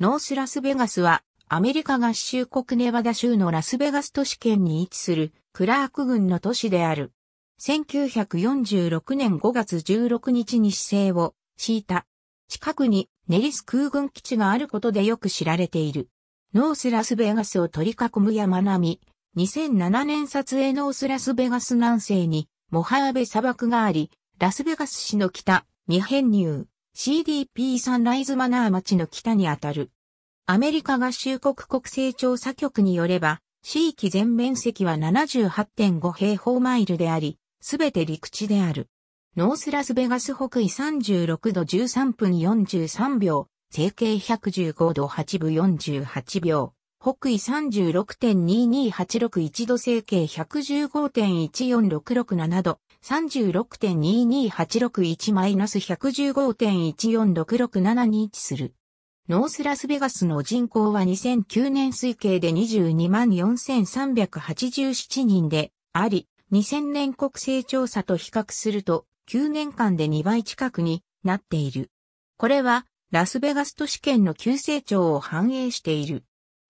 ノースラスベガスは、アメリカ合衆国ネバダ州のラスベガス都市圏に位置するクラーク郡の都市である。1946年5月16日に市政を敷いた。近くにネリス空軍基地があることでよく知られている。ノースラスベガスを取り囲む山並み。2007年撮影ノースラスベガス南西にモハーベ砂漠があり、ラスベガス市の北に編入。CDP サンライズマナー町の北にあたる。アメリカ合衆国国勢調査局によれば、地域全面積は78.5平方マイルであり、すべて陸地である。ノースラスベガス北緯36度13分43秒、成形115度8分48秒、北緯36.22861度成形115.14667度、36.22861-115.14667に位置する。ノースラスベガスの人口は2009年推計で224,387人であり、2000年国勢調査と比較すると9年間で2倍近くになっている。これはラスベガス都市圏の急成長を反映している。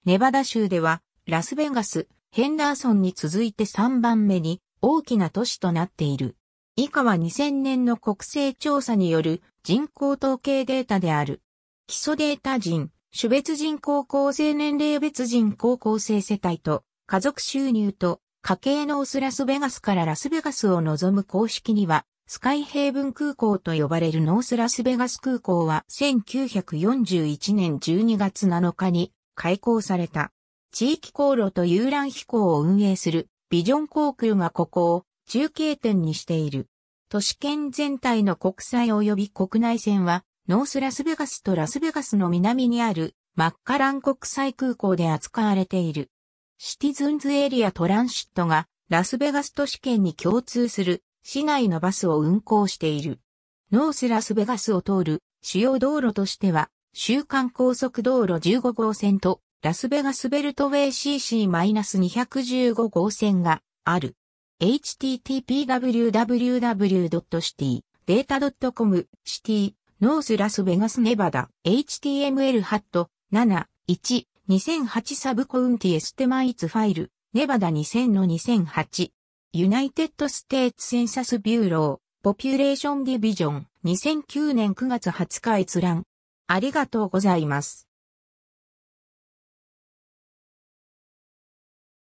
ネバダ州ではラスベガス、ヘンダーソンに続いて3番目に大きな都市となっている。以下は2000年の国勢調査による人口統計データである。基礎データ人、種別人口構成年齢別人口構成世帯と家族収入と家計のオスラスベガスからラスベガスを望む公式にはスカイヘイブン空港と呼ばれるノースラスベガス空港は1941年12月7日に開港された。地域航路と遊覧飛行を運営するビジョン航空がここを中継点にしている。都市圏全体の国際及び国内線は、ノースラスベガスとラスベガスの南にあるマッカラン国際空港で扱われている。シティズンズエリアトランシットがラスベガス都市圏に共通する市内のバスを運行している。ノースラスベガスを通る主要道路としては、週間高速道路15号線とラスベガスベルトウェイ CC-215 号線がある。http://www.city.data.com City North ガスネバダ HTML ハット7 1 2008サブコウンティエステマイツファイルネバダ2000の2008ユナイテッドステーツセンサスビューローポピュレーションディビジョン2009年9月20日閲覧ありがとうございます。